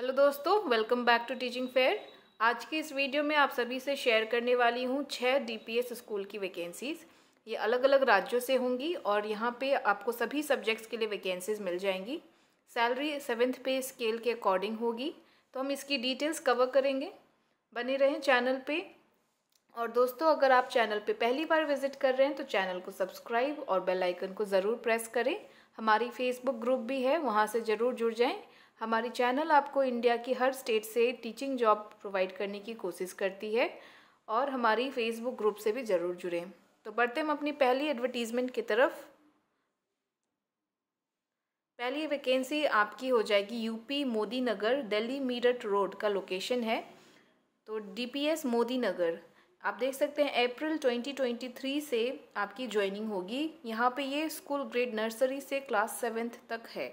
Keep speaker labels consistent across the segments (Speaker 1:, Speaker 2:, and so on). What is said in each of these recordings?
Speaker 1: hello दोस्तों welcome back to teaching fair आज की इस वीडियो में आप सभी से शेयर करने वाली हूँ छः डीपीएस स्कूल की वैकेंसीज़ ये अलग अलग राज्यों से होंगी और यहाँ पे आपको सभी सब्जेक्ट्स के लिए वैकेंसीज़ मिल जाएंगी सैलरी सेवेंथ पे स्केल के अकॉर्डिंग होगी तो हम इसकी डिटेल्स कवर करेंगे बने रहें चैनल पर और दोस्तों अगर आप चैनल पर पहली बार विजिट कर रहे हैं तो चैनल को सब्सक्राइब और बेलाइकन को ज़रूर प्रेस करें हमारी फेसबुक ग्रुप भी है वहाँ से ज़रूर जुड़ जाएँ हमारी चैनल आपको इंडिया की हर स्टेट से टीचिंग जॉब प्रोवाइड करने की कोशिश करती है और हमारी फेसबुक ग्रुप से भी ज़रूर जुड़ें तो बढ़ते हम अपनी पहली एडवर्टीज़मेंट की तरफ पहली वैकेंसी आपकी हो जाएगी यूपी मोदी नगर दिल्ली मीरठ रोड का लोकेशन है तो डीपीएस मोदी नगर आप देख सकते हैं अप्रैल 2023 से आपकी ज्वाइनिंग होगी यहाँ पे ये स्कूल ग्रेड नर्सरी से क्लास सेवेंथ तक है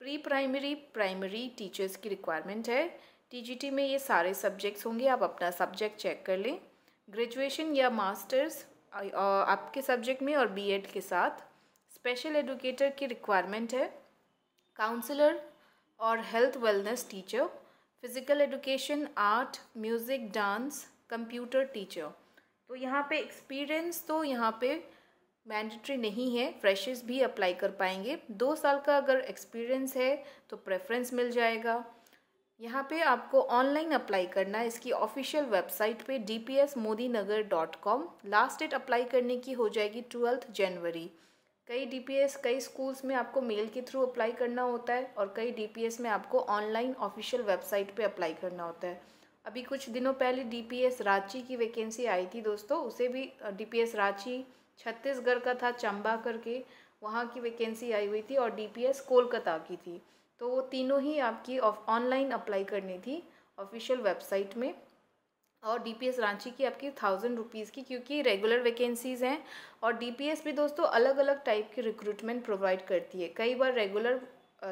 Speaker 1: प्री प्राइमरी प्राइमरी टीचर्स की रिक्वायरमेंट है टीजीटी में ये सारे सब्जेक्ट्स होंगे आप अपना सब्जेक्ट चेक कर लें ग्रेजुएशन या मास्टर्स आपके सब्जेक्ट में और बीएड के साथ स्पेशल एडुकेटर की रिक्वायरमेंट है काउंसलर और health wellness teacher physical education art music dance computer teacher तो यहाँ पे एक्सपीरियंस तो यहाँ पे मैंडेटरी नहीं है फ्रेशर्स भी अप्लाई कर पाएंगे दो साल का अगर एक्सपीरियंस है तो प्रेफरेंस मिल जाएगा यहाँ पे आपको ऑनलाइन अप्लाई करना है इसकी ऑफिशियल वेबसाइट पे D P S Modi Nagar dot com last date apply करने की हो जाएगी ट्वेल्थ जनवरी कई डी पी एस कई स्कूल्स में आपको मेल के थ्रू अप्लाई करना होता है और कई डी पी एस में आपको ऑनलाइन ऑफिशियल वेबसाइट पे अप्लाई करना होता है अभी कुछ दिनों पहले डी पी एस रांची की वैकेंसी आई थी दोस्तों उसे भी D P S Ranchi Chhattisgarh का था चंबा करके वहाँ की वैकेंसी आई हुई थी और डीपीएस कोलकाता की थी तो वो तीनों ही आपकी ऑनलाइन अप्लाई करनी थी ऑफिशियल वेबसाइट में और डीपीएस रांची की आपकी थाउजेंड रुपीज़ की क्योंकि रेगुलर वैकेंसीज़ हैं और डीपीएस भी दोस्तों अलग अलग टाइप की रिक्रूटमेंट प्रोवाइड करती है कई बार रेगुलर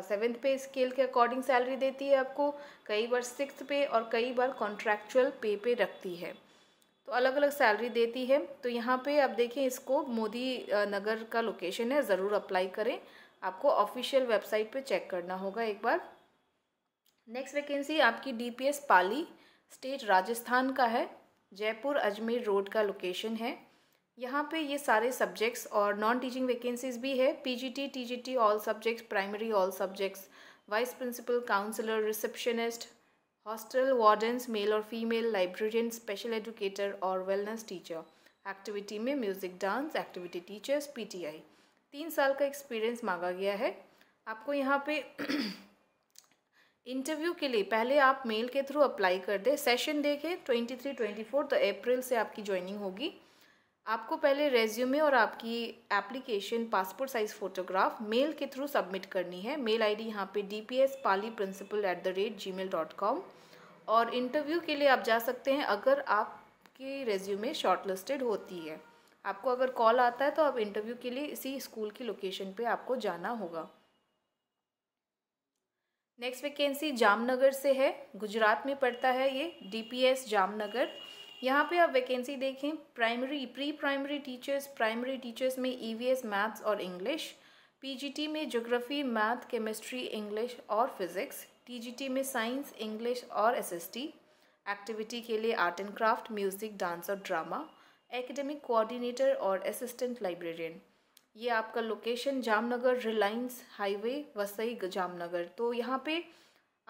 Speaker 1: सेवेंथ पे स्केल के अकॉर्डिंग सैलरी देती है आपको कई बार सिक्स पे और कई बार कॉन्ट्रैक्चुअल पे पे रखती है तो अलग अलग सैलरी देती है तो यहाँ पे आप देखें इसको मोदी नगर का लोकेशन है ज़रूर अप्लाई करें आपको ऑफिशियल वेबसाइट पे चेक करना होगा एक बार नेक्स्ट वैकेंसी आपकी डीपीएस पाली स्टेट राजस्थान का है जयपुर अजमेर रोड का लोकेशन है यहाँ पे ये सारे सब्जेक्ट्स और नॉन टीचिंग वैकेंसीज़ भी है PGT TGT all subjects primary all subjects vice principal counsellor receptionist hostel wardens male और फीमेल लाइब्रेरियन स्पेशल एजुकेटर और वेलनेस टीचर एक्टिविटी में music dance activity teachers P T I तीन साल का experience मांगा गया है आपको यहाँ पे इंटरव्यू के लिए पहले आप मेल के थ्रू अप्लाई कर दें सेशन देखें ट्वेंटी थ्री ट्वेंटी फोर तो अप्रैल से आपकी ज्वाइनिंग होगी आपको पहले रेज्यूमे और आपकी application passport size photograph mail के थ्रू सबमिट करनी है मेल आईडी डी यहाँ पे D P S Pali principal at the rate G mail dot com और इंटरव्यू के लिए आप जा सकते हैं अगर आपके रेज्यूमे शॉर्टलिस्टेड होती है आपको अगर कॉल आता है तो आप इंटरव्यू के लिए इसी स्कूल की लोकेशन पे आपको जाना होगा नेक्स्ट वैकेंसी जामनगर से है गुजरात में पड़ता है ये डी पी एस जामनगर यहाँ पे आप वैकेंसी देखें primary pre primary teachers primary teachers में ईवीएस e मैथ्स और इंग्लिश पीजीटी में ज्योग्राफी मैथ केमिस्ट्री इंग्लिश और फिज़िक्स टीजीटी में साइंस इंग्लिश और एसएसटी एक्टिविटी के लिए art and craft music dance और ड्रामा एकेडमिक कोऑर्डिनेटर और असिस्टेंट लाइब्रेरियन ये आपका location Jamnagar Reliance highway Vasai Jamnagar तो यहाँ पे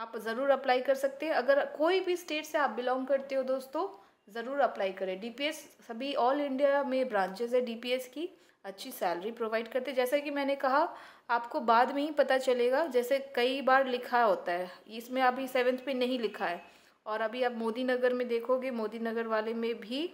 Speaker 1: आप ज़रूर अप्लाई कर सकते हैं अगर कोई भी स्टेट से आप बिलोंग करते हो दोस्तों ज़रूर अप्लाई करें डीपीएस सभी ऑल इंडिया में ब्रांचेज है डीपीएस की अच्छी सैलरी प्रोवाइड करते जैसा कि मैंने कहा आपको बाद में ही पता चलेगा जैसे कई बार लिखा होता है इसमें अभी सेवन्थ पे नहीं लिखा है और अभी आप मोदी नगर में देखोगे मोदी नगर वाले में भी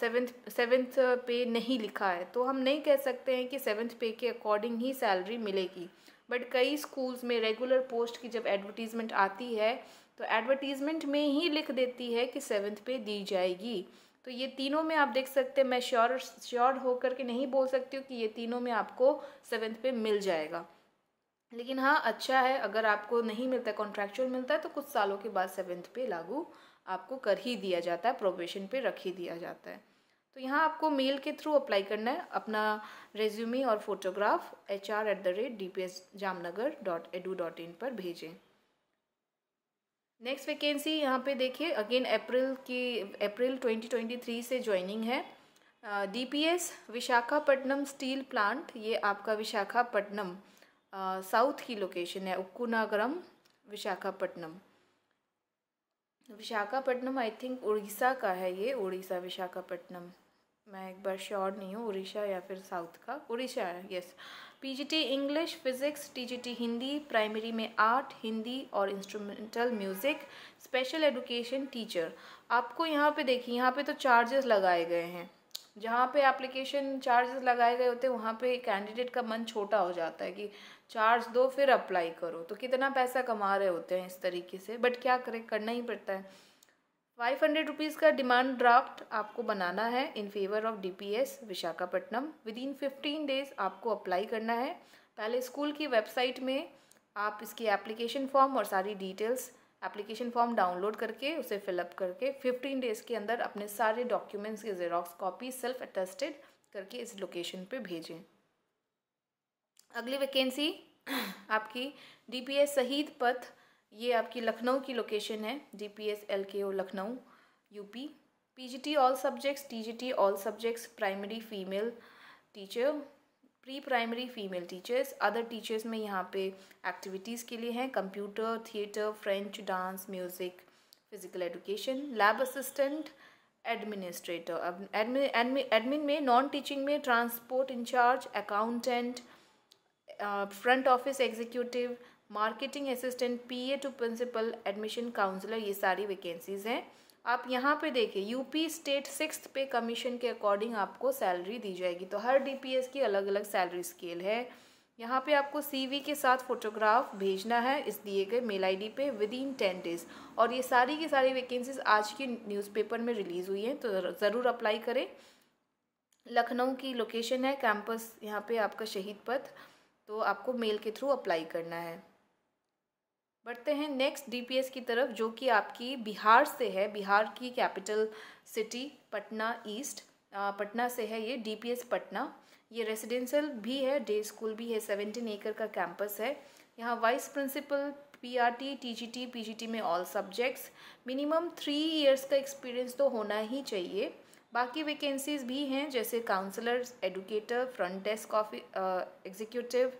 Speaker 1: सेवन्थ सेवन्थ पे नहीं लिखा है तो हम नहीं कह सकते हैं कि सेवन्थ पे के अकॉर्डिंग ही सैलरी मिलेगी बट कई स्कूल्स में रेगुलर पोस्ट की जब एडवर्टीज़मेंट आती है तो एडवर्टीज़मेंट में ही लिख देती है कि सेवन्थ पे दी जाएगी तो ये तीनों में आप देख सकते हैं मैं श्योर श्योर होकर के नहीं बोल सकती हूँ कि ये तीनों में आपको सेवन्थ पे मिल जाएगा लेकिन हाँ अच्छा है अगर आपको नहीं मिलता कॉन्ट्रेक्चुअल मिलता है तो कुछ सालों के बाद सेवन्थ पे लागू आपको कर ही दिया जाता है प्रोबेशन पे रख ही दिया जाता है तो यहाँ आपको मेल के थ्रू अप्लाई करना है अपना रेज्यूमे और photograph H R at the rate D P S Jamnagar dot dot in पर भेजें नेक्स्ट वैकेंसी यहाँ पे देखिए अगेन अप्रैल की अप्रैल 2023 से ज्वाइनिंग है डीपीएस विशाखापट्टनम स्टील प्लांट ये आपका विशाखापट्टनम साउथ की लोकेशन है उक्कुनागरम विशाखापट्टनम विशाखापट्टनम आई थिंक उड़ीसा का है ये उड़ीसा विशाखापट्टनम मैं एक बार श्योर नहीं हूँ उड़ीसा या फिर साउथ का उड़ीसा है yes PGT English physics TGT Hindi primary में आर्ट हिंदी और instrumental music special education teacher आपको यहाँ पे देखिए यहाँ पे तो चार्जेस लगाए गए हैं जहाँ पे एप्लीकेशन चार्जेस लगाए गए होते हैं वहाँ पे कैंडिडेट का मन छोटा हो जाता है कि चार्ज दो फिर अप्लाई करो तो कितना पैसा कमा रहे होते हैं इस तरीके से बट क्या करें करना ही पड़ता है फाइव हंड्रेड रुपीज़ का डिमांड ड्राफ्ट आपको बनाना है in favour of DPS Visakhapatnam within fifteen days आपको अप्लाई करना है पहले स्कूल की वेबसाइट में आप इसकी एप्लीकेशन फॉर्म और सारी डिटेल्स एप्लीकेशन फॉर्म डाउनलोड करके उसे फिलअप करके फिफ्टीन डेज़ के अंदर अपने सारे डॉक्यूमेंट्स के जेरोक्स कॉपी सेल्फ अटेस्टेड करके इस लोकेशन पे भेजें अगली वैकेंसी आपकी एस शहीद पथ ये आपकी लखनऊ की लोकेशन है D P S L K O Lucknow UP T all subjects T G T all subjects primary female teacher pre primary female teachers other teachers में यहाँ पे एक्टिविटीज़ के लिए हैं computer theatre French dance music physical education lab assistant administrator अब admin में non teaching में transport incharge accountant front office executive marketing assistant PA to principal admission counsellor ये सारी वैकेंसीज़ हैं आप यहाँ पे देखिए UP state six pay commission के अकॉर्डिंग आपको सैलरी दी जाएगी तो हर डीपीएस की अलग अलग सैलरी स्केल है यहाँ पे आपको सीवी के साथ फोटोग्राफ भेजना है इस दिए गए मेल आईडी पे विद इन टेन डेज और ये सारी की सारी वैकेंसीज आज की न्यूज़पेपर में रिलीज़ हुई हैं तो ज़रूर अप्लाई करें लखनऊ की लोकेशन है कैंपस यहाँ पे आपका शहीद पथ तो आपको मेल के थ्रू अप्लाई करना है बढ़ते हैं नेक्स्ट डीपीएस की तरफ जो कि आपकी बिहार से है बिहार की capital city Patna east Patna से है ये डीपीएस पटना ये रेजिडेंशियल भी है डे स्कूल भी है सेवेंटीन एकर का कैंपस है यहाँ vice principal PRT TGT PGT में all subjects minimum three years का एक्सपीरियंस तो होना ही चाहिए बाकी वैकेंसीज भी हैं जैसे counsellors educator front desk office executive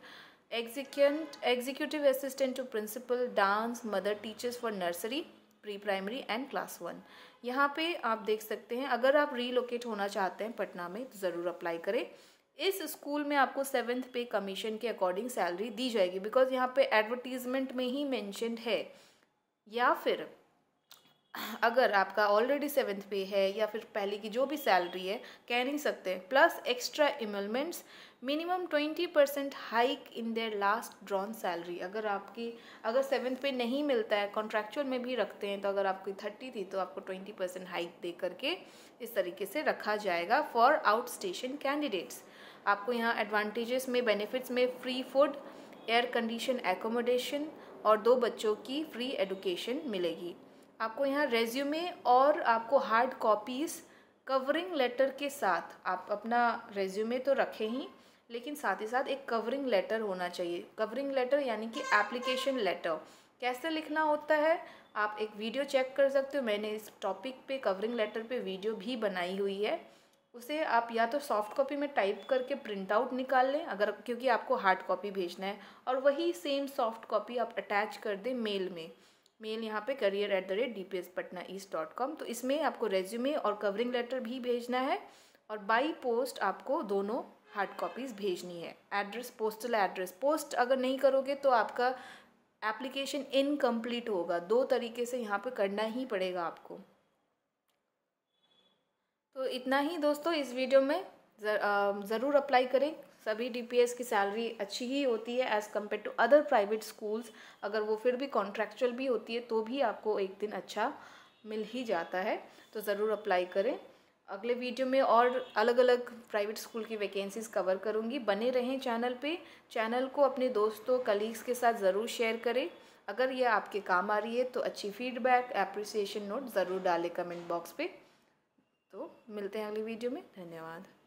Speaker 1: execute executive assistant to principal dance mother teachers for nursery pre primary and class one यहाँ पे आप देख सकते हैं अगर आप रीलोकेट होना चाहते हैं पटना में तो ज़रूर अप्लाई करें इस स्कूल में आपको सेवन्थ पे कमीशन के अकॉर्डिंग सैलरी दी जाएगी बिकॉज यहाँ पे एडवर्टीजमेंट में ही मैंशनड है या फिर अगर आपका ऑलरेडी सेवेंथ पे है या फिर पहले की जो भी सैलरी है कह नहीं सकते plus extra emoluments minimum twenty percent hike in their last drawn salary अगर आपकी अगर सेवन्थ पे नहीं मिलता है कॉन्ट्रैक्चुअल में भी रखते हैं तो अगर आपकी थर्टी थी तो आपको ट्वेंटी परसेंट हाइक दे करके इस तरीके से रखा जाएगा फॉर आउट स्टेशन कैंडिडेट्स आपको यहाँ एडवांटेजेस में बेनिफिट्स में free food air condition accommodation और दो बच्चों की फ्री एडुकेशन मिलेगी आपको यहाँ रेज्यूमे और आपको हार्ड कॉपीज़ कवरिंग लेटर के साथ आप अपना रेज्यूमे तो रखें ही लेकिन साथ ही साथ एक कवरिंग लेटर होना चाहिए कवरिंग लेटर यानी कि एप्लीकेशन लेटर कैसे लिखना होता है आप एक वीडियो चेक कर सकते हो मैंने इस टॉपिक पे कवरिंग लेटर पे वीडियो भी बनाई हुई है उसे आप या तो सॉफ्ट कॉपी में टाइप करके प्रिंट आउट निकाल लें अगर क्योंकि आपको हार्ड कॉपी भेजना है और वही सेम सॉफ्ट कॉपी आप अटैच कर दें मेल में मेल यहाँ पे career at the rate D P S Patna east dot com तो इसमें आपको रेज्यूमे और कवरिंग लेटर भी भेजना है और बाई पोस्ट आपको दोनों हार्ड कॉपीज़ भेजनी है एड्रेस पोस्टल एड्रेस पोस्ट अगर नहीं करोगे तो आपका एप्लीकेशन इनकम्प्लीट होगा दो तरीके से यहाँ पे करना ही पड़ेगा आपको तो इतना ही दोस्तों इस वीडियो में ज़रूर अप्लाई करें सभी डी की सैलरी अच्छी ही होती है as compare to other private schools अगर वो फिर भी कॉन्ट्रैक्चुअल भी होती है तो भी आपको एक दिन अच्छा मिल ही जाता है तो ज़रूर अप्लाई करें अगले वीडियो में और अलग अलग प्राइवेट स्कूल की वैकेंसीज कवर करूँगी बने रहें चैनल पे चैनल को अपने दोस्तों कलीग्स के साथ ज़रूर शेयर करें अगर ये आपके काम आ रही है तो अच्छी फीडबैक एप्रिसिएशन नोट ज़रूर डालें कमेंट बॉक्स पे तो मिलते हैं अगले वीडियो में धन्यवाद